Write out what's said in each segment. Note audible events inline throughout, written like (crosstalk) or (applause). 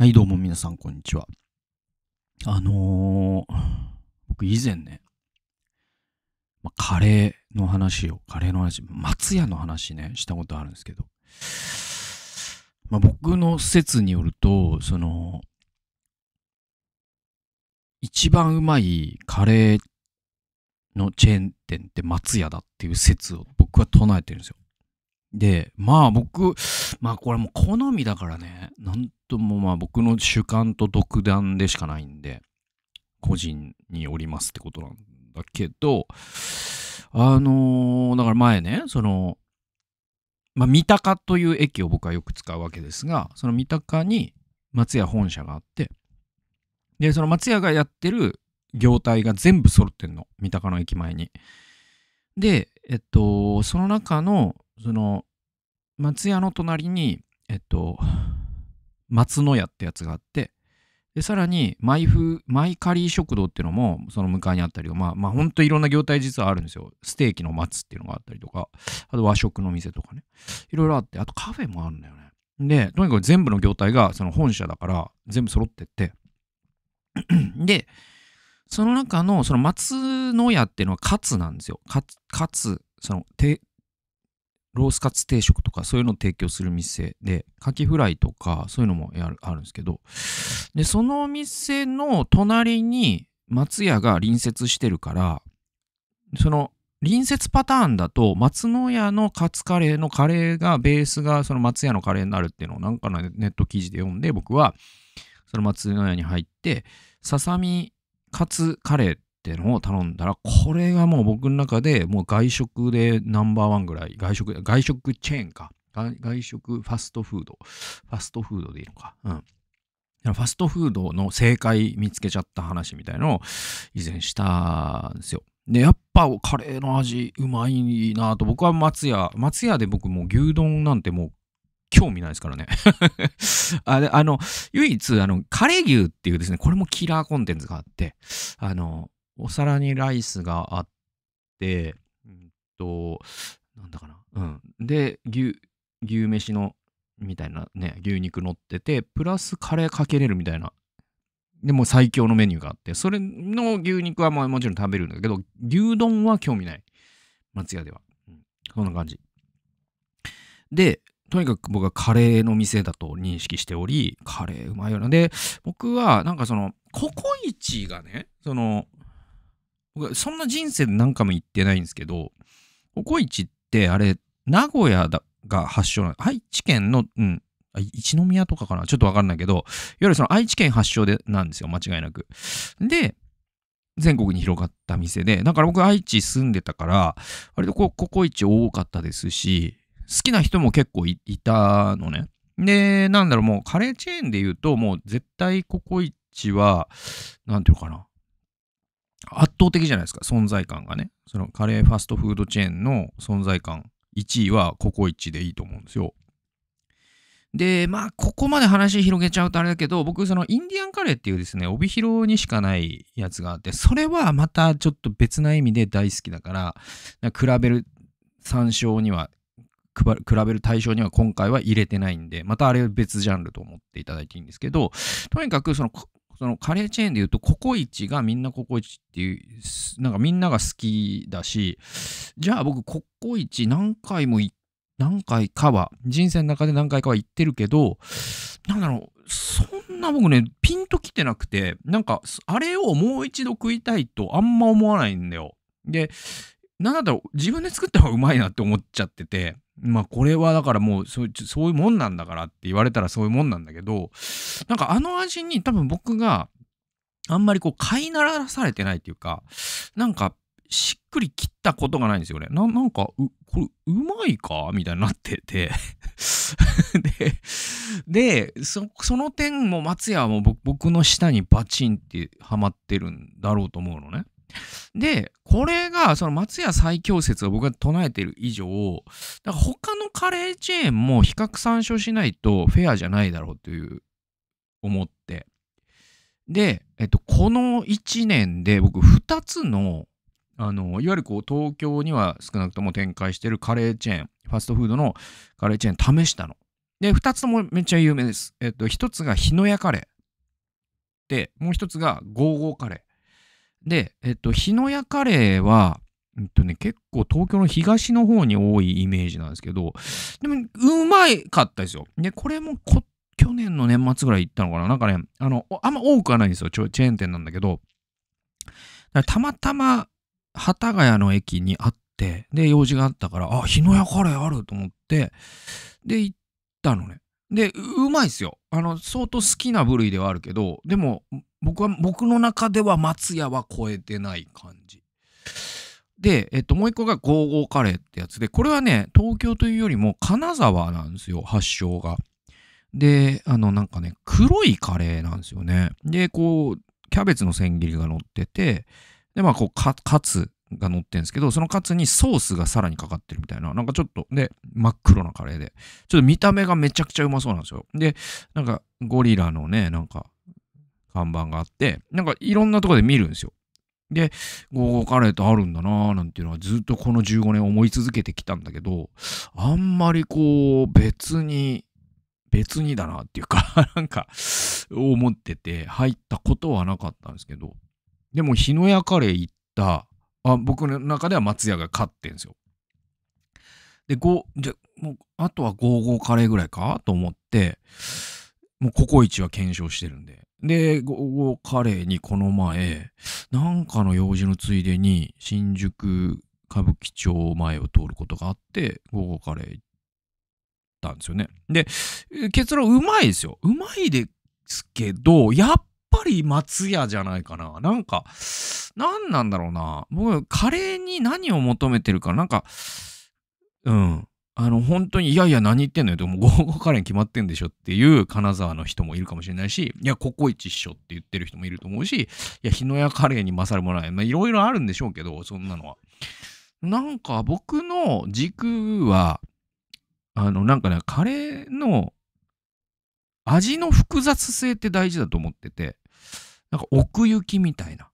はい、どうも皆さん、こんにちは。あのー、僕以前ね、まあ、カレーの話を、カレーの話、松屋の話ね、したことあるんですけど、まあ、僕の説によると、その、一番うまいカレーのチェーン店って松屋だっていう説を僕は唱えてるんですよ。で、まあ僕、まあこれも好みだからね、なんともまあ僕の主観と独断でしかないんで、個人におりますってことなんだけど、あのー、だから前ね、その、まあ三鷹という駅を僕はよく使うわけですが、その三鷹に松屋本社があって、で、その松屋がやってる業態が全部揃ってんの、三鷹の駅前に。で、えっと、その中のその松屋の隣に、えっと、松の屋ってやつがあって、で、さらに、マイフ、マイカリー食堂っていうのも、その向かいにあったりとか、まあ、まあ、ほんといろんな業態実はあるんですよ。ステーキの松っていうのがあったりとか、あと和食の店とかね。いろいろあって、あとカフェもあるんだよね。で、とにかく全部の業態が、その本社だから、全部揃ってって。(clears throat) で、その中の、その松の屋っていうのはカツなんですよ。カツ、カツ、その、ロースカツ定食とかそういうのを提供する店で、カキフライとかそういうのもあるんですけど、で、その店の隣に松屋が隣接してるから、その隣接パターンだと、松の屋のカツカレーのカレーが、ベースがその松屋のカレーになるっていうのをなんかのネット記事で読んで、僕はその松の屋に入って、ささみカツカレーってのを頼んだら、これがもう僕の中でもう外食でナンバーワンぐらい、外食、外食チェーンか。外食ファストフード。ファストフードでいいのか。うん。ファストフードの正解見つけちゃった話みたいのを以前したんですよ。で、やっぱカレーの味うまいなと、僕は松屋、松屋で僕もう牛丼なんてもう興味ないですからね (laughs) あ。あの、唯一、あの、カレー牛っていうですね、これもキラーコンテンツがあって、あの、お皿にライスがあって、うんと、なんだかな。うん。で、牛、牛飯の、みたいなね、牛肉乗ってて、プラスカレーかけれるみたいな。でも最強のメニューがあって、それの牛肉はまもちろん食べるんだけど、牛丼は興味ない。松屋では。うん、そんな感じ。で、とにかく僕はカレーの店だと認識しており、カレーうまいよな。で、僕はなんかその、ココイチがね、その、そんな人生で何回も行ってないんですけど、ココイチってあれ、名古屋だが発祥なの。愛知県の、うん、一宮とかかなちょっとわかんないけど、いわゆるその愛知県発祥でなんですよ、間違いなく。で、全国に広がった店で、だから僕愛知住んでたから、割とこう、ココイチ多かったですし、好きな人も結構いたのね。で、なんだろう、もうカレーチェーンで言うと、もう絶対ココイチは、なんていうのかな。圧倒的じゃないですか、存在感がね。そのカレーファストフードチェーンの存在感、1位はココイチでいいと思うんですよ。で、まあ、ここまで話広げちゃうとあれだけど、僕、そのインディアンカレーっていうですね、帯広にしかないやつがあって、それはまたちょっと別な意味で大好きだから、から比べる参照には、比べる対象には今回は入れてないんで、またあれ別ジャンルと思っていただいていいんですけど、とにかくそのそのカレーチェーンでいうとココイチがみんなココイチっていうなんかみんなが好きだしじゃあ僕ココイチ何回も何回かは人生の中で何回かは行ってるけどなんだろうそんな僕ねピンときてなくてなんかあれをもう一度食いたいとあんま思わないんだよでなんだろう自分で作った方がうまいなって思っちゃっててまあこれはだからもうそうそういうもんなんだからって言われたらそういうもんなんだけどなんかあの味に多分僕があんまりこう飼いならされてないっていうかなんかしっくり切ったことがないんですよね。ななんかうこれうまいかみたいになってて (laughs) ででその点も松屋はもう僕の下にバチンってはまってるんだろうと思うのね。で、これが、その松屋最強説を僕が唱えている以上、だから他のカレーチェーンも比較参照しないとフェアじゃないだろうという思って。で、えっと、この1年で僕2つの、あの、いわゆるこう東京には少なくとも展開してるカレーチェーン、ファストフードのカレーチェーン試したの。で、2つともめっちゃ有名です。えっと、1つが日の屋カレー。で、もう1つがゴーゴーカレー。で、えっと、日野屋カレーは、えっとね、結構東京の東の方に多いイメージなんですけど、でも、うまいかったですよ。で、これもこ去年の年末ぐらい行ったのかななんかね、あの、あんま多くはないんですよ。チェーン店なんだけど、たまたま、幡ヶ谷の駅にあって、で、用事があったから、あ、日野屋カレーあると思って、で、行ったのね。で、うまいっすよ。あの、相当好きな部類ではあるけど、でも、僕は、僕の中では松屋は超えてない感じ。で、えっと、もう一個がゴーゴーカレーってやつで、これはね、東京というよりも金沢なんですよ、発祥が。で、あの、なんかね、黒いカレーなんですよね。で、こう、キャベツの千切りが乗ってて、で、まあ、こう、カツが乗ってるんですけど、そのカツにソースがさらにかかってるみたいな、なんかちょっと、で、真っ黒なカレーで、ちょっと見た目がめちゃくちゃうまそうなんですよ。で、なんかゴリラのね、なんか看板があって、なんかいろんなとこで見るんですよ。で、ゴーゴーカレーとあるんだなーなんていうのはずっとこの15年思い続けてきたんだけど、あんまりこう別に、別にだなっていうか (laughs) なんか思ってて入ったことはなかったんですけど、でも日の屋カレー行ったあ僕の中では松屋が勝ってんですよ。で、5、じゃ、もう、あとは55カレーぐらいかと思って、もうココイチは検証してるんで。で、55カレーにこの前、なんかの用事のついでに、新宿歌舞伎町前を通ることがあって、55カレー行ったんですよね。で、結論うまいですよ。うまいですけど、やっぱり松屋じゃないかな。なんか、何なんだろうな。僕、カレーに何を求めてるか、なんか、うん。あの、本当に、いやいや、何言ってんのよ。でも、ゴーゴーカレーに決まってんでしょっていう金沢の人もいるかもしれないし、いや、ココイチっしょって言ってる人もいると思うし、いや、日野屋カレーに勝るもない。まあ、いろいろあるんでしょうけど、そんなのは。なんか、僕の軸は、あの、なんかね、カレーの味の複雑性って大事だと思ってて、なんか奥行きみたいな。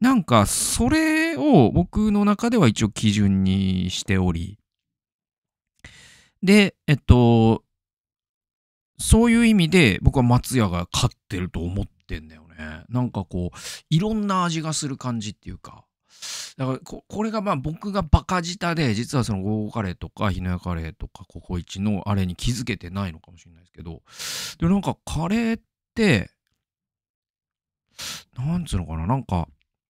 なんか、それを僕の中では一応基準にしており。で、えっと、そういう意味で僕は松屋が勝ってると思ってんだよね。なんかこう、いろんな味がする感じっていうか。だからこ、これがまあ僕がバカ舌で、実はそのゴーカレーとか、ひなカレーとか、ココイチのあれに気づけてないのかもしれないですけど、で、なんかカレーって、なんつうのかな、なんか、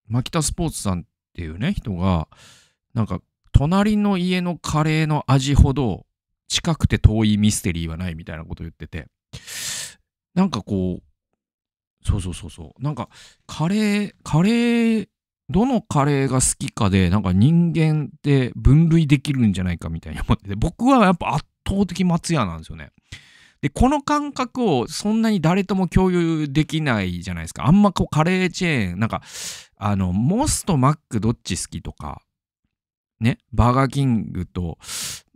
マキタスポーツさんっていうね、人が、なんか、隣の家のカレーの味ほど近くて遠いミステリーはないみたいなこと言ってて、なんかこう、そうそうそうそう、なんか、カレー、カレー、どのカレーが好きかで、なんか人間って分類できるんじゃないかみたいに思ってて、僕はやっぱ圧倒的松屋なんですよね。で、この感覚をそんなに誰とも共有できないじゃないですか。あんまこうカレーチェーン、なんか、あの、モスとマックどっち好きとか、ね、バーガーキングと、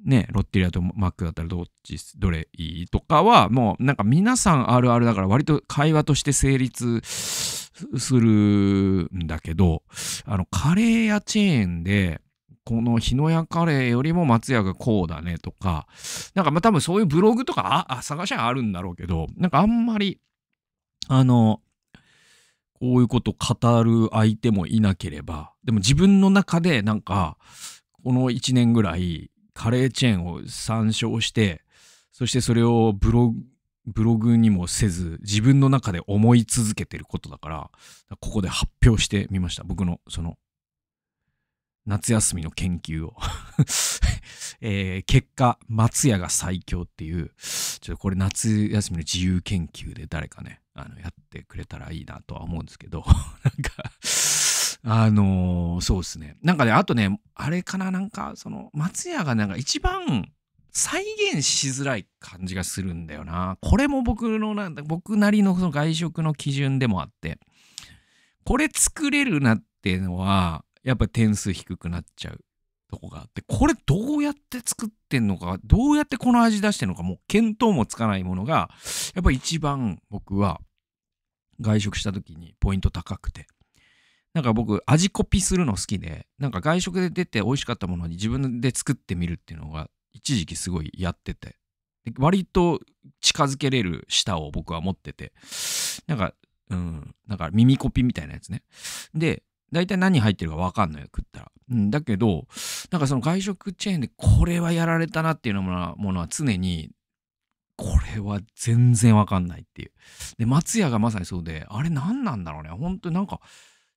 ね、ロッテリアとマックだったらどっち、どれいいとかは、もうなんか皆さんあるあるだから割と会話として成立するんだけど、あの、カレーやチェーンで、この日の屋カレーよりも松屋がこうだねとか、なんかまあ多分そういうブログとかあ探しゃあるんだろうけど、なんかあんまり、あの、こういうこと語る相手もいなければ、でも自分の中でなんか、この1年ぐらいカレーチェーンを参照して、そしてそれをブログ、ブログにもせず自分の中で思い続けてることだからここで発表してみました僕のその夏休みの研究を (laughs) えー、結果、松屋が最強っていう、ちょっとこれ夏休みの自由研究で誰かね、あのやってくれたらいいなとは思うんですけど、(laughs) なんか、あのー、そうですね。なんかね、あとね、あれかな、なんか、その、松屋がなんか一番再現しづらい感じがするんだよな。これも僕のな、僕なりのその外食の基準でもあって、これ作れるなっていうのは、やっぱ点数低くなっちゃうとこがあってこれどうやって作ってんのかどうやってこの味出してんのかもう見当もつかないものがやっぱ一番僕は外食した時にポイント高くてなんか僕味コピするの好きでなんか外食で出て美味しかったものに自分で作ってみるっていうのが一時期すごいやってて割と近づけれる舌を僕は持っててなんかうん、だから耳コピみたいなやつね。で、大体何入ってるか分かんないよ食ったら、うん、だけどなんかその外食チェーンでこれはやられたなっていうものは常にこれは全然わかんないっていう。で、松屋がまさにそうで、あれ何なんだろうね。本当になんか、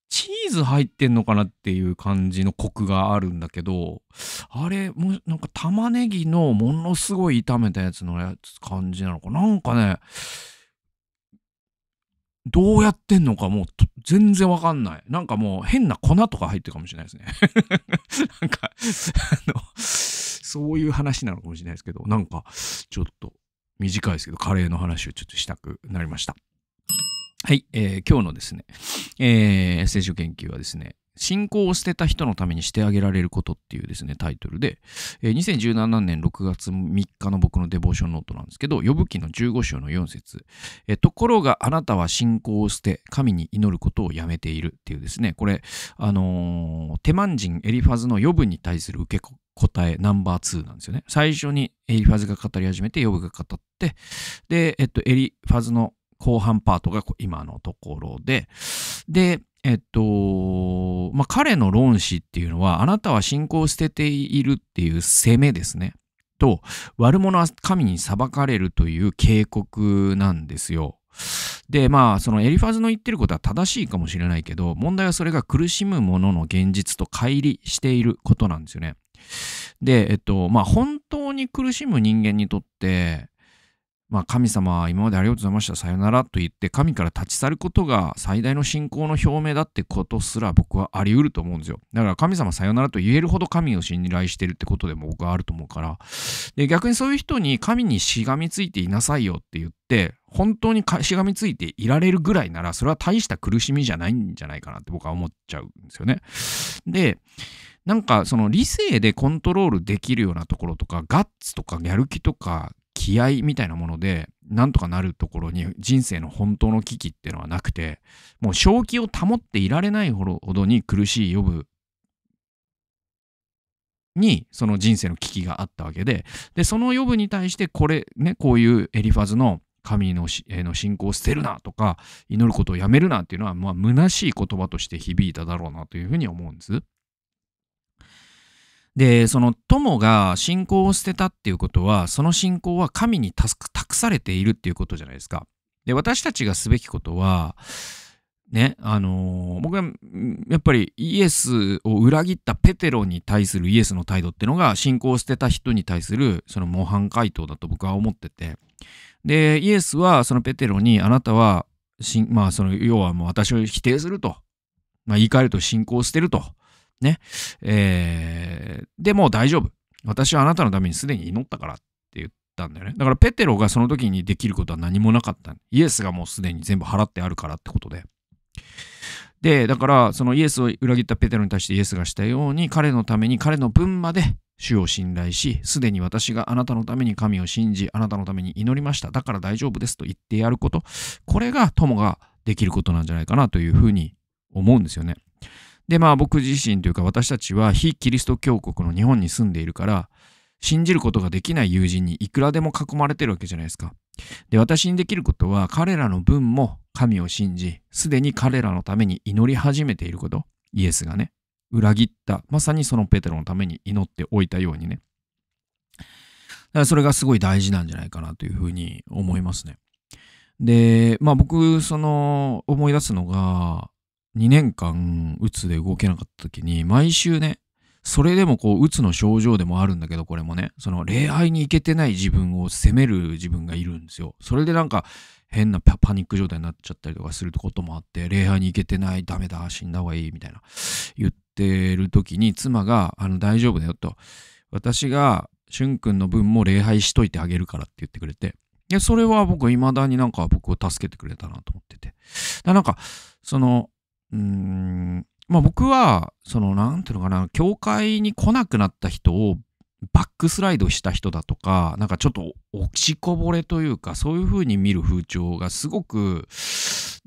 チーズ入ってんのかなっていう感じのコクがあるんだけど、あれ、もなんか玉ねぎのものすごい炒めたやつのやつ感じなのかなんかね、どうやってんのかもう全然わかんない。なんかもう変な粉とか入ってるかもしれないですね。(laughs) なんか、あの、そういう話なのかもしれないですけど、なんかちょっと短いですけど、カレーの話をちょっとしたくなりました。はい、えー、今日のですね、えー、聖書研究はですね、信仰を捨てた人のためにしてあげられることっていうですね、タイトルで、えー、2017年6月3日の僕のデボーションノートなんですけど、呼ぶ記の15章の4節、えー、ところがあなたは信仰を捨て、神に祈ることをやめているっていうですね、これ、あのー、テマン人エリファズの呼ぶに対する受け答えナンバー2なんですよね。最初にエリファズが語り始めて、呼ぶが語って、で、えっと、エリファズの後半パートが今のところで、で、えっと、まあ、彼の論旨っていうのは、あなたは信仰を捨てているっていう責めですね。と、悪者は神に裁かれるという警告なんですよ。で、まあ、そのエリファズの言ってることは正しいかもしれないけど、問題はそれが苦しむ者の現実と乖離していることなんですよね。で、えっと、まあ、本当に苦しむ人間にとって、まあ、神様は今までありがとうございました、さよならと言って神から立ち去ることが最大の信仰の表明だってことすら僕はあり得ると思うんですよ。だから神様さよならと言えるほど神を信頼してるってことでも僕はあると思うから。で、逆にそういう人に神にしがみついていなさいよって言って、本当にしがみついていられるぐらいなら、それは大した苦しみじゃないんじゃないかなって僕は思っちゃうんですよね。で、なんかその理性でコントロールできるようなところとか、ガッツとかやる気とか、気合みたいなもので、なんとかなるところに人生の本当の危機っていうのはなくて、もう正気を保っていられないほどに苦しい呼ぶにその人生の危機があったわけで、で、その呼ぶに対してこれ、ね、こういうエリファズの神のへの信仰を捨てるなとか、祈ることをやめるなっていうのは、まあ、虚しい言葉として響いただろうなというふうに思うんです。でその友が信仰を捨てたっていうことはその信仰は神に託されているっていうことじゃないですか。で私たちがすべきことはねあのー、僕はやっぱりイエスを裏切ったペテロに対するイエスの態度っていうのが信仰を捨てた人に対するその模範回答だと僕は思っててでイエスはそのペテロにあなたはまあその要はもう私を否定すると、まあ、言い換えると信仰を捨てると。ね。えー、でも大丈夫。私はあなたのためにすでに祈ったからって言ったんだよね。だからペテロがその時にできることは何もなかった。イエスがもうすでに全部払ってあるからってことで。で、だからそのイエスを裏切ったペテロに対してイエスがしたように彼のために彼の分まで主を信頼し、すでに私があなたのために神を信じ、あなたのために祈りました。だから大丈夫ですと言ってやること。これが友ができることなんじゃないかなというふうに思うんですよね。で、まあ僕自身というか私たちは非キリスト教国の日本に住んでいるから、信じることができない友人にいくらでも囲まれてるわけじゃないですか。で、私にできることは彼らの分も神を信じ、すでに彼らのために祈り始めていること。イエスがね、裏切った、まさにそのペテロのために祈っておいたようにね。だからそれがすごい大事なんじゃないかなというふうに思いますね。で、まあ僕、その思い出すのが、2年間、うつで動けなかった時に、毎週ね、それでもこう、うつの症状でもあるんだけど、これもね、その礼拝に行けてない自分を責める自分がいるんですよ。それでなんか、変なパニック状態になっちゃったりとかすることもあって、礼拝に行けてない、ダメだ、死んだ方がいい、みたいな、言ってる時に、妻が、あの、大丈夫だよと、私が、しゅんくんの分も礼拝しといてあげるからって言ってくれて、それは僕、未だになんか僕を助けてくれたなと思ってて。だなんか、その、うんまあ僕はその何ていうのかな教会に来なくなった人をバックスライドした人だとかなんかちょっと落ちこぼれというかそういうふうに見る風潮がすごく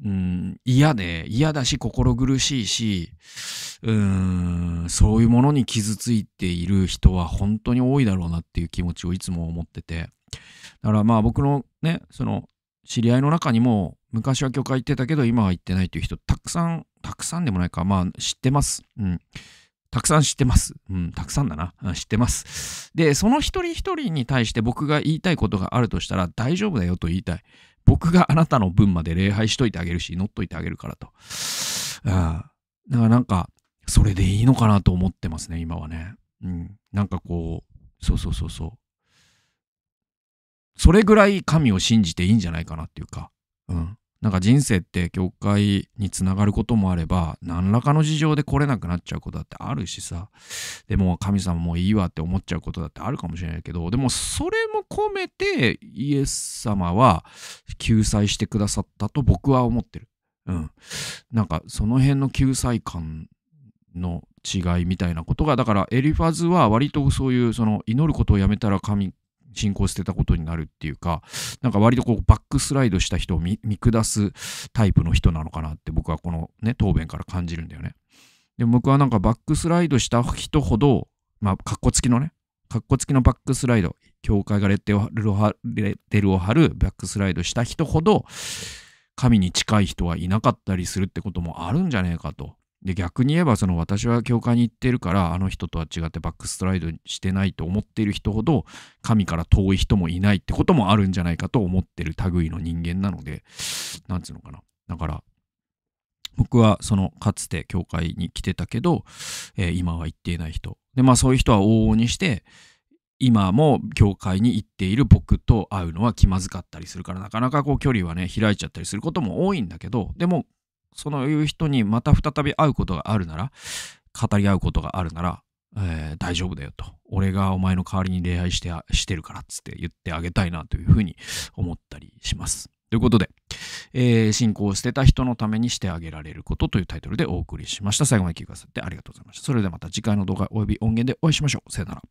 うん嫌で嫌だし心苦しいしうんそういうものに傷ついている人は本当に多いだろうなっていう気持ちをいつも思っててだからまあ僕のねその知り合いの中にも昔は教会行ってたけど今は行ってないという人たくさんたくさんでもないかまあ知ってます、うん、たくさん知ってます、うん、たくさんだな、うん、知ってますでその一人一人に対して僕が言いたいことがあるとしたら大丈夫だよと言いたい僕があなたの分まで礼拝しといてあげるし乗っといてあげるからとあだからなんかそれでいいのかなと思ってますね今はね、うん、なんかこうそうそうそうそうそれぐらい神を信じていいんじゃないかなっていうか、うん。なんか人生って教会につながることもあれば、何らかの事情で来れなくなっちゃうことだってあるしさ、でも神様もういいわって思っちゃうことだってあるかもしれないけど、でもそれも込めてイエス様は救済してくださったと僕は思ってる。うん。なんかその辺の救済感の違いみたいなことがだからエリファズは割とそういうその祈ることをやめたら神進行し捨てたことになるっていうか、なんか割とこうバックスライドした人を見下すタイプの人なのかなって僕はこのね、答弁から感じるんだよね。でも僕はなんかバックスライドした人ほど、まあ、かっこつきのね、かっこつきのバックスライド、教会がレッテルを貼るバックスライドした人ほど、神に近い人はいなかったりするってこともあるんじゃねえかと。で逆に言えばその私は教会に行ってるからあの人とは違ってバックストライドしてないと思っている人ほど神から遠い人もいないってこともあるんじゃないかと思ってる類の人間なのでなんつうのかなだから僕はそのかつて教会に来てたけど、えー、今は行っていない人でまあそういう人は往々にして今も教会に行っている僕と会うのは気まずかったりするからなかなかこう距離はね開いちゃったりすることも多いんだけどでもそのいう人にまた再び会うことがあるなら、語り合うことがあるなら、えー、大丈夫だよと。俺がお前の代わりに恋愛してしてるからっつって言ってあげたいなというふうに思ったりします。ということで、えー、信仰を捨てた人のためにしてあげられることというタイトルでお送りしました。最後まで聞いてくださってありがとうございました。それではまた次回の動画及び音源でお会いしましょう。さよなら。